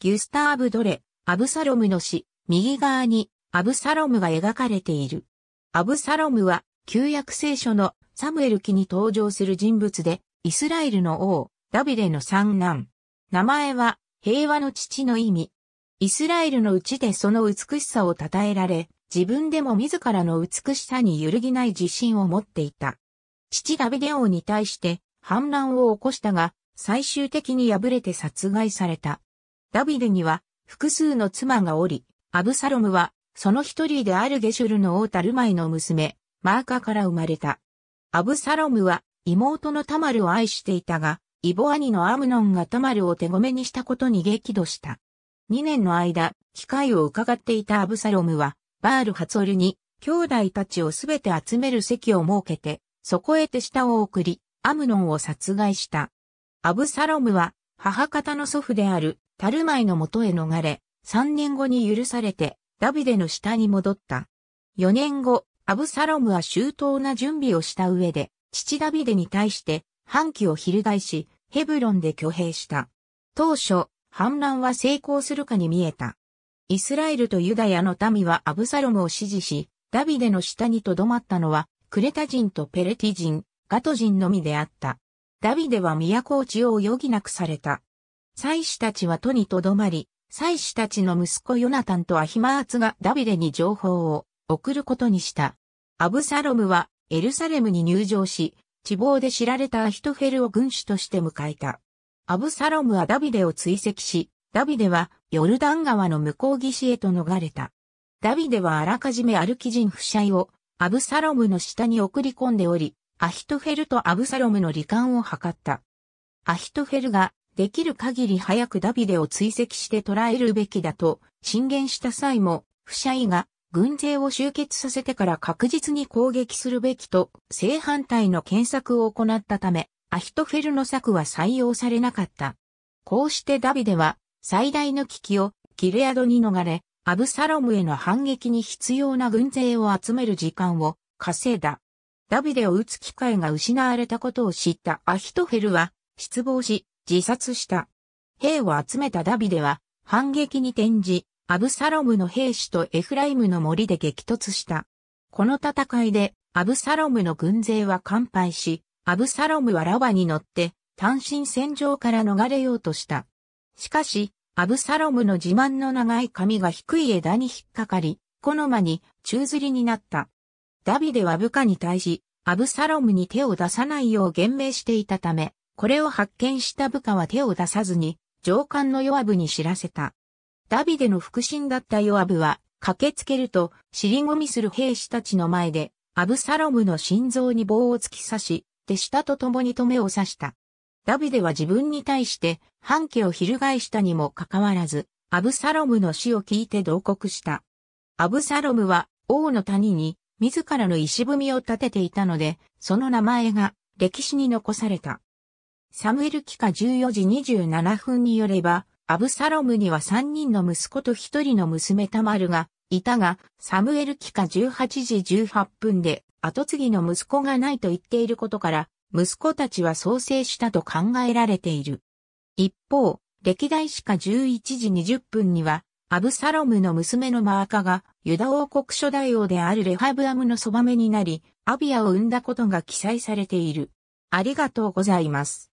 ギュスターブ・ドレ、アブサロムの死、右側にアブサロムが描かれている。アブサロムは旧約聖書のサムエル記に登場する人物で、イスラエルの王、ダビデの三男。名前は平和の父の意味。イスラエルのうちでその美しさを称えられ、自分でも自らの美しさに揺るぎない自信を持っていた。父ダビデ王に対して反乱を起こしたが、最終的に敗れて殺害された。ダビデには複数の妻がおり、アブサロムはその一人であるゲシュルの王タルマイの娘、マーカから生まれた。アブサロムは妹のタマルを愛していたが、イボ兄のアムノンがタマルを手ごめにしたことに激怒した。2年の間、機会を伺っていたアブサロムは、バール・ハツオルに、兄弟たちをすべて集める席を設けて、そこへ手下を送り、アムノンを殺害した。アブサロムは、母方の祖父であるタルマイの元へ逃れ、3年後に許されて、ダビデの下に戻った。4年後、アブサロムは周到な準備をした上で、父ダビデに対して、反旗を翻し、ヘブロンで挙兵した。当初、反乱は成功するかに見えた。イスラエルとユダヤの民はアブサロムを支持し、ダビデの下に留まったのは、クレタ人とペレティ人、ガト人のみであった。ダビデは都落ちを余儀なくされた。祭子たちは都にとどまり、祭子たちの息子ヨナタンとアヒマーツがダビデに情報を送ることにした。アブサロムはエルサレムに入城し、地望で知られたアヒトフェルを軍師として迎えた。アブサロムはダビデを追跡し、ダビデはヨルダン川の向こう岸へと逃れた。ダビデはあらかじめアルキ人不妻をアブサロムの下に送り込んでおり、アヒトフェルとアブサロムの罹患を図った。アヒトフェルができる限り早くダビデを追跡して捉えるべきだと、進言した際も、不社イが軍勢を集結させてから確実に攻撃するべきと正反対の検索を行ったため、アヒトフェルの策は採用されなかった。こうしてダビデは最大の危機をキレアドに逃れ、アブサロムへの反撃に必要な軍勢を集める時間を稼いだ。ダビデを撃つ機会が失われたことを知ったアヒトフェルは失望し、自殺した。兵を集めたダビデは反撃に転じ、アブサロムの兵士とエフライムの森で激突した。この戦いでアブサロムの軍勢は完敗し、アブサロムはラバに乗って単身戦場から逃れようとした。しかし、アブサロムの自慢の長い髪が低い枝に引っかかり、この間に宙吊りになった。ダビデは部下に対し、アブサロムに手を出さないよう厳命していたため、これを発見した部下は手を出さずに、上官の弱部に知らせた。ダビデの腹心だった弱アは、駆けつけると、尻込みする兵士たちの前で、アブサロムの心臓に棒を突き刺し、手下と共に止めを刺した。ダビデは自分に対して、半径を翻したにもかかわらず、アブサロムの死を聞いて同国した。アブサロムは、王の谷に、自らの石踏みを立てていたので、その名前が、歴史に残された。サムエル記下14時27分によれば、アブサロムには3人の息子と1人の娘タマルがいたが、サムエル記下18時18分で、後継ぎの息子がないと言っていることから、息子たちは創生したと考えられている。一方、歴代史下11時20分には、アブサロムの娘のマーカが、ユダ王国初代王であるレハブアムのそばめになり、アビアを生んだことが記載されている。ありがとうございます。